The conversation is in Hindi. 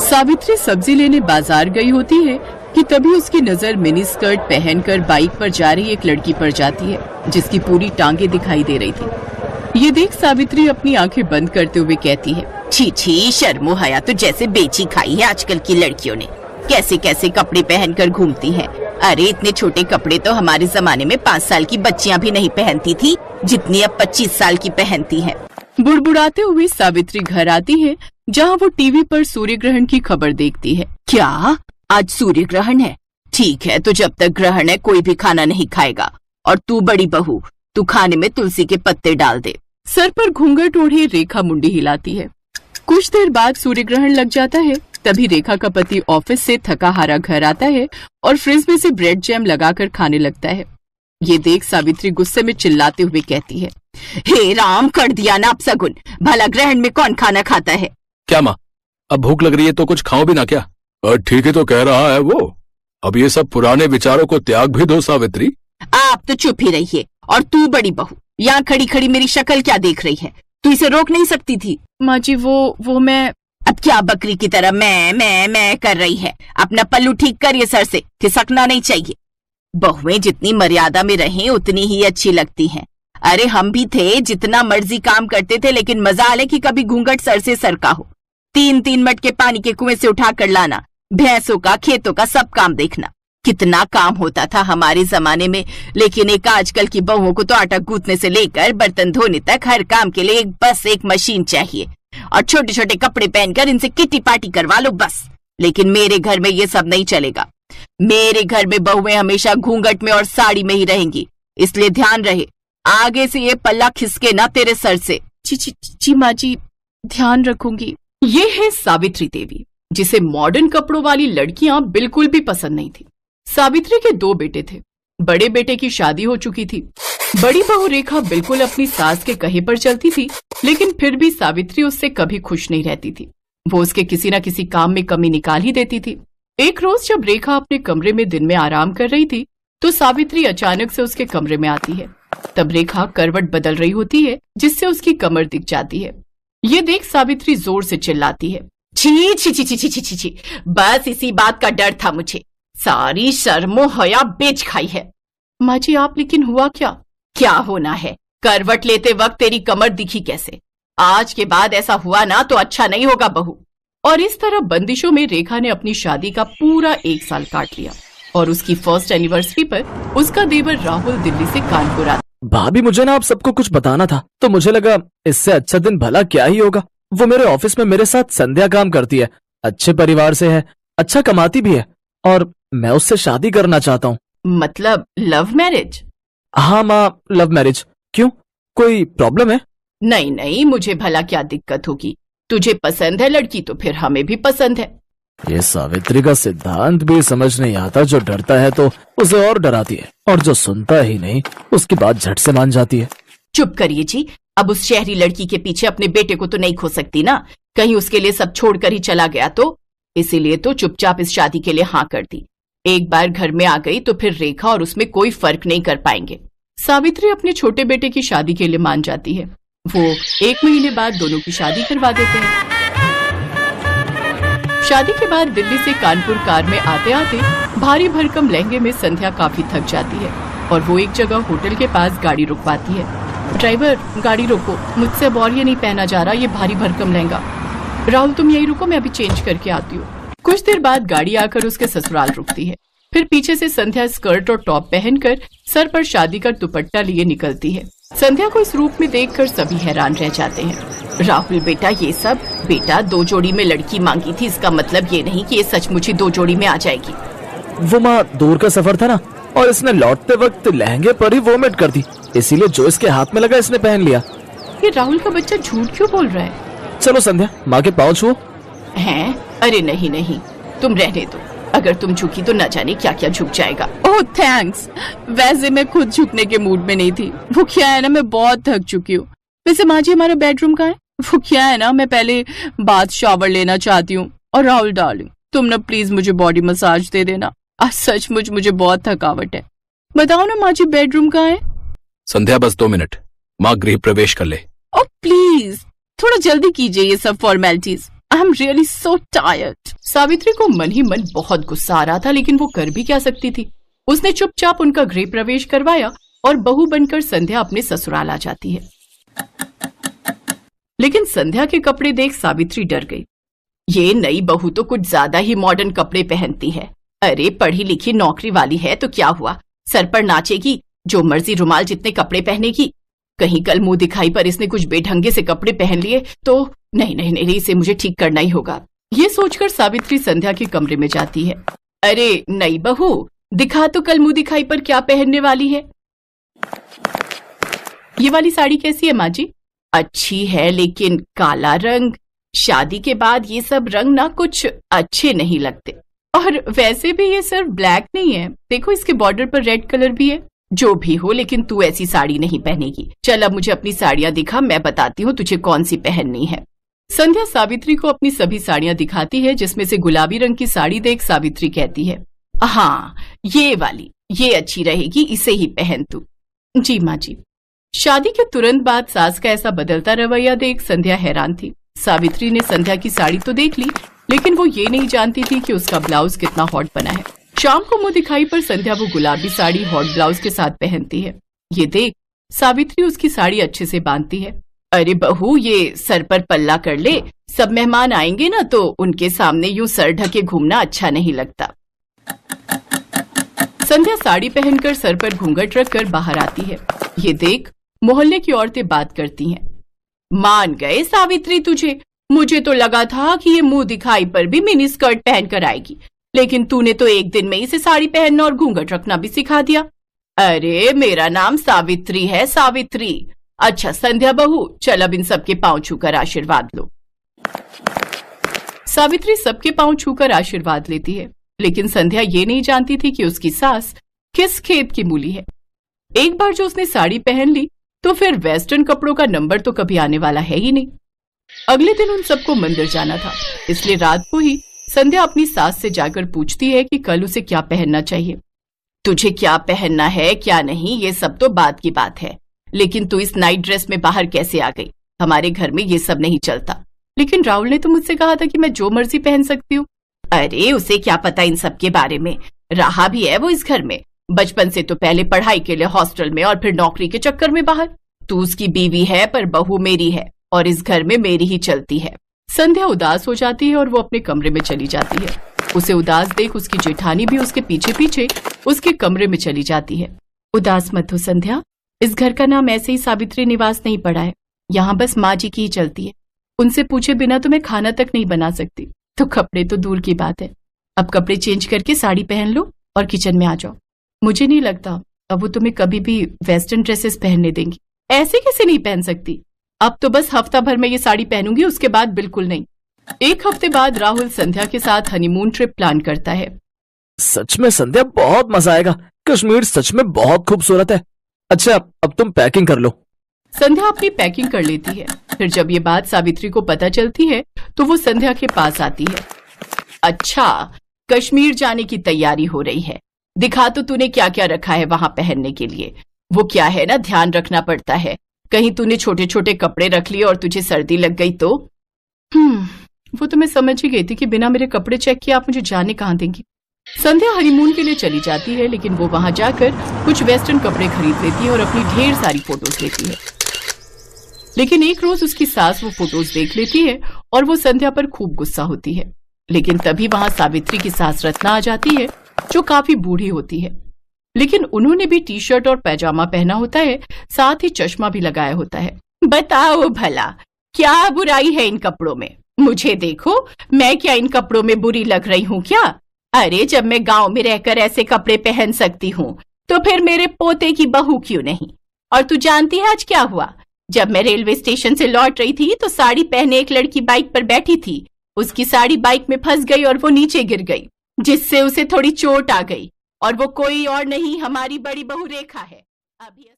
सावित्री सब्जी लेने बाजार गई होती है कि तभी उसकी नजर मिनी स्कर्ट पहनकर बाइक पर जा रही एक लड़की पर जाती है जिसकी पूरी टांगे दिखाई दे रही थी ये देख सावित्री अपनी आंखें बंद करते हुए कहती है छी छी शर्मो हया तो जैसे बेची खाई है आजकल की लड़कियों ने कैसे कैसे कपड़े पहनकर घूमती हैं। अरे इतने छोटे कपड़े तो हमारे जमाने में पाँच साल की बच्चियाँ भी नहीं पहनती थी जितनी अब पच्चीस साल की पहनती है बुड़बुड़ाते हुए सावित्री घर आती है जहाँ वो टीवी पर सूर्य ग्रहण की खबर देखती है क्या आज सूर्य ग्रहण है ठीक है तो जब तक ग्रहण है कोई भी खाना नहीं खाएगा और तू बड़ी बहू तू खाने में तुलसी के पत्ते डाल दे सर पर घूंघट ओढ़े रेखा मुंडी हिलाती है कुछ देर बाद सूर्य ग्रहण लग जाता है तभी रेखा का पति ऑफिस से थका हारा घर आता है और फ्रिज में से ब्रेड जैम लगाकर खाने लगता है ये देख सावित्री गुस्से में चिल्लाते हुए कहती है हे राम कर दिया ना आप सगुन भला ग्रहण में कौन खाना खाता है क्या माँ अब भूख लग रही है तो कुछ खाओ भी ना क्या ठीक है तो कह रहा है वो अब ये सब पुराने विचारों को त्याग भी दो सावित्री आप तो चुप ही रहिए और तू बड़ी बहू यहाँ खड़ी खड़ी मेरी शक्ल क्या देख रही है तू इसे रोक नहीं सकती थी माँ जी वो वो मैं अब क्या बकरी की तरह मैं मैं मैं कर रही है अपना पल्लू ठीक कर ये सर से खिसकना नहीं चाहिए बहुएं जितनी मर्यादा में रहें उतनी ही अच्छी लगती हैं अरे हम भी थे जितना मर्जी काम करते थे लेकिन मजा आले कि कभी घूंघट सर से सर का हो तीन तीन मटके पानी के कुएं से उठाकर लाना भैंसों का खेतों का सब काम देखना कितना काम होता था हमारे जमाने में लेकिन एक आजकल की बहुओं को तो आटा गूंथने से लेकर बर्तन धोने तक हर काम के लिए एक बस एक मशीन चाहिए और छोटे छोटे कपड़े पहनकर इनसे किटी पार्टी करवा लो बस लेकिन मेरे घर में ये सब नहीं चलेगा मेरे घर में बहुएं हमेशा घूंघट में और साड़ी में ही रहेंगी इसलिए ध्यान रहे आगे से ये पल्ला खिसके ना तेरे सर से जी जी जी माँ जी ध्यान रखूंगी ये है सावित्री देवी जिसे मॉडर्न कपड़ों वाली लड़कियां बिल्कुल भी पसंद नहीं थी सावित्री के दो बेटे थे बड़े बेटे की शादी हो चुकी थी बड़ी बहू रेखा बिल्कुल अपनी सास के कहे पर चलती थी लेकिन फिर भी सावित्री उससे कभी खुश नहीं रहती थी वो उसके किसी न किसी काम में कमी निकाल ही देती थी एक रोज जब रेखा अपने कमरे में दिन में आराम कर रही थी तो सावित्री अचानक से उसके कमरे में आती है तब रेखा करवट बदल रही होती है जिससे उसकी कमर दिख जाती है ये देख सावित्री जोर से चिल्लाती है छी छी छी छी छी छी छी छी बस इसी बात का डर था मुझे सारी शर्मो हया बेच खाई है माँ जी आप लेकिन हुआ क्या क्या होना है करवट लेते वक्त तेरी कमर दिखी कैसे आज के बाद ऐसा हुआ ना तो अच्छा नहीं होगा बहू और इस तरह बंदिशों में रेखा ने अपनी शादी का पूरा एक साल काट लिया और उसकी फर्स्ट एनिवर्सरी पर उसका देवर राहुल दिल्ली से कानपुर आता भाभी मुझे ना आप सबको कुछ बताना था तो मुझे लगा इससे अच्छा दिन भला क्या ही होगा वो मेरे ऑफिस में मेरे साथ संध्या काम करती है अच्छे परिवार से है अच्छा कमाती भी है और मैं उससे शादी करना चाहता हूँ मतलब लव मैरिज हाँ माँ लव मैरिज क्यों कोई प्रॉब्लम है नहीं नहीं मुझे भला क्या दिक्कत होगी तुझे पसंद है लड़की तो फिर हमें भी पसंद है ये सावित्री का सिद्धांत भी समझ नहीं आता जो डरता है तो उसे और डराती है और जो सुनता ही नहीं उसकी बात झट से मान जाती है चुप करिए जी अब उस शहरी लड़की के पीछे अपने बेटे को तो नहीं खो सकती ना कहीं उसके लिए सब छोड़कर ही चला गया तो इसीलिए तो चुपचाप इस शादी के लिए हाँ कर दी एक बार घर में आ गई तो फिर रेखा और उसमें कोई फर्क नहीं कर पाएंगे सावित्री अपने छोटे बेटे की शादी के लिए मान जाती है वो एक महीने बाद दोनों की शादी करवा देते हैं शादी के बाद दिल्ली से कानपुर कार में आते आते भारी भरकम लहंगे में संध्या काफी थक जाती है और वो एक जगह होटल के पास गाड़ी रुकवाती है ड्राइवर गाड़ी रोको मुझसे अब और ये नहीं पहना जा रहा ये भारी भरकम लहंगा राहुल तुम यही रुको मैं अभी चेंज करके आती हूँ कुछ देर बाद गाड़ी आकर उसके ससुराल रुकती है फिर पीछे से संध्या स्कर्ट और टॉप पहनकर सर पर शादी का दुपट्टा लिए निकलती है संध्या को इस रूप में देखकर सभी हैरान रह जाते हैं राहुल बेटा ये सब बेटा दो जोड़ी में लड़की मांगी थी इसका मतलब ये नहीं कि ये सचमुच ही दो जोड़ी में आ जाएगी वो माँ दूर का सफर था ना और इसने लौटते वक्त लहंगे पर ही वोमिट कर दी इसीलिए जो इसके हाथ में लगा इसने पहन लिया ये राहुल का बच्चा झूठ क्यों बोल रहा है चलो संध्या माँ के पाँच हो है अरे नहीं नहीं तुम रहने दो अगर तुम झुकी तो न जाने क्या क्या झुक जाएगा ओह oh, थैंक्स वैसे मैं खुद झुकने के मूड में नहीं थी भुखिया है ना मैं बहुत थक चुकी हूँ वैसे माँ जी हमारा बेडरूम का है भुखिया है ना मैं पहले बाथ शॉवर लेना चाहती हूँ और राहुल डालू तुम ना प्लीज मुझे बॉडी मसाज दे देना आज सचमुच मुझे बहुत थकावट है बताओ ना माँ जी बेडरूम कहाँ है संध्या बस दो मिनट माँ गृह प्रवेश कर ले ओ oh, प्लीज थोड़ा जल्दी कीजिए ये सब formalities I am really so tired Savitri को मन ही मन बहुत गुस्सा आ रहा था लेकिन वो कर भी क्या सकती थी उसने चुपचाप उनका गृह प्रवेश करवाया और बहू बनकर संध्या अपने ससुराल आ जाती है लेकिन संध्या के कपड़े देख सावित्री डर गई ये नई बहू तो कुछ ज्यादा ही मॉडर्न कपड़े पहनती है अरे पढ़ी लिखी नौकरी वाली है तो क्या हुआ सर पर नाचेगी जो मर्जी रुमाल जितने कपड़े पहनेगी कहीं कल मुंह दिखाई पर इसने कुछ बेढंगे से कपड़े पहन लिए तो नहीं नहीं नहीं इसे मुझे ठीक करना ही होगा ये सोचकर सावित्री संध्या के कमरे में जाती है अरे नहीं बहू दिखा तो कल मुंह दिखाई पर क्या पहनने वाली है ये वाली साड़ी कैसी है माँ जी अच्छी है लेकिन काला रंग शादी के बाद ये सब रंग ना कुछ अच्छे नहीं लगते और वैसे भी ये सिर्फ ब्लैक नहीं है देखो इसके बॉर्डर पर रेड कलर भी है जो भी हो लेकिन तू ऐसी साड़ी नहीं पहनेगी चल अब मुझे अपनी साड़ियाँ दिखा मैं बताती हूँ तुझे कौन सी पहननी है संध्या सावित्री को अपनी सभी साड़ियाँ दिखाती है जिसमे से गुलाबी रंग की साड़ी देख सावित्री कहती है हाँ ये वाली ये अच्छी रहेगी इसे ही पहन तू जी माँ जी शादी के तुरंत बाद सास का ऐसा बदलता रवैया देख संध्या हैरान थी सावित्री ने संध्या की साड़ी तो देख ली लेकिन वो ये नहीं जानती थी कि उसका ब्लाउज कितना हॉट बना है शाम को मुंह दिखाई पर संध्या वो गुलाबी साड़ी हॉट ब्लाउज के साथ पहनती है ये देख सावित्री उसकी साड़ी अच्छे से बांधती है अरे बहू ये सर पर पल्ला कर ले सब मेहमान आएंगे ना तो उनके सामने यूं सर ढके घूमना अच्छा नहीं लगता संध्या साड़ी पहनकर सर पर घूंघट रखकर बाहर आती है ये देख मोहल्ले की औरतें बात करती हैं मान गए सावित्री तुझे मुझे तो लगा था कि ये मुंह दिखाई पर भी मिनी स्कर्ट पहनकर आएगी लेकिन तूने तो एक दिन में इसे साड़ी पहनना और घूंघट रखना भी सिखा दिया अरे मेरा नाम सावित्री है सावित्री अच्छा संध्या बहू चल अब इन सबके पाँव छूकर आशीर्वाद लो सावित्री सबके छू छूकर आशीर्वाद लेती है लेकिन संध्या ये नहीं जानती थी कि उसकी सास किस खेत की मूली है एक बार जो उसने साड़ी पहन ली तो फिर वेस्टर्न कपड़ों का नंबर तो कभी आने वाला है ही नहीं अगले दिन उन सबको मंदिर जाना था इसलिए रात को ही संध्या अपनी सास से जाकर पूछती है कि कल उसे क्या पहनना चाहिए तुझे क्या पहनना है क्या नहीं ये सब तो बात की बात है लेकिन तू इस नाइट ड्रेस में बाहर कैसे आ गई हमारे घर में ये सब नहीं चलता लेकिन राहुल ने तो मुझसे कहा था कि मैं जो मर्जी पहन सकती हूँ अरे उसे क्या पता इन सब के बारे में रहा भी है वो इस घर में बचपन से तो पहले पढ़ाई के लिए हॉस्टल में और फिर नौकरी के चक्कर में बाहर तू उसकी बीवी है पर बहू मेरी है और इस घर में मेरी ही चलती है संध्या उदास हो जाती है और वो अपने कमरे में चली जाती है उसे उदास देख उसकी जेठानी भी उसके पीछे पीछे उसके कमरे में चली जाती है उदास मत हो संध्या इस घर का नाम ऐसे ही सावित्री निवास नहीं पड़ा है यहाँ बस माँ जी की ही चलती है उनसे पूछे बिना तो मैं खाना तक नहीं बना सकती तो कपड़े तो दूर की बात है अब कपड़े चेंज करके साड़ी पहन लो और किचन में आ जाओ मुझे नहीं लगता अब वो तुम्हें कभी भी वेस्टर्न ड्रेसेस पहनने देंगी ऐसे कैसे नहीं पहन सकती अब तो बस हफ्ता भर में ये साड़ी पहनूंगी उसके बाद बिल्कुल नहीं एक हफ्ते बाद राहुल संध्या के साथ हनीमून ट्रिप प्लान करता है सच में संध्या बहुत मजा आएगा कश्मीर सच में बहुत खूबसूरत है अच्छा अब तुम पैकिंग कर लो संध्या अपनी पैकिंग कर लेती है फिर जब ये बात सावित्री को पता चलती है तो वो संध्या के पास आती है अच्छा कश्मीर जाने की तैयारी हो रही है दिखा तो तूने क्या क्या रखा है वहां पहनने के लिए वो क्या है ना ध्यान रखना पड़ता है कहीं तूने छोटे छोटे कपड़े रख लिए और तुझे सर्दी लग गई तो हम्म वो तो मैं समझ ही गई थी कि बिना मेरे कपड़े चेक किए आप मुझे जाने कहाँ देंगी संध्या हनीमून के लिए चली जाती है लेकिन वो वहाँ जाकर कुछ वेस्टर्न कपड़े खरीद लेती है और अपनी ढेर सारी फोटोज लेती है लेकिन एक रोज उसकी सास वो फोटोज देख लेती है और वो संध्या पर खूब गुस्सा होती है लेकिन तभी वहाँ सावित्री की सास रत्ना आ जाती है जो काफी बूढ़ी होती है लेकिन उन्होंने भी टी शर्ट और पैजामा पहना होता है साथ ही चश्मा भी लगाया होता है बताओ भला क्या बुराई है इन कपड़ों में मुझे देखो मैं क्या इन कपड़ों में बुरी लग रही हूँ क्या अरे जब मैं गांव में रहकर ऐसे कपड़े पहन सकती हूँ तो फिर मेरे पोते की बहू क्यों नहीं और तू जानती है आज क्या हुआ जब मैं रेलवे स्टेशन से लौट रही थी तो साड़ी पहने एक लड़की बाइक पर बैठी थी उसकी साड़ी बाइक में फंस गई और वो नीचे गिर गई जिससे उसे थोड़ी चोट आ गई और वो कोई और नहीं हमारी बड़ी बहू रेखा है अभी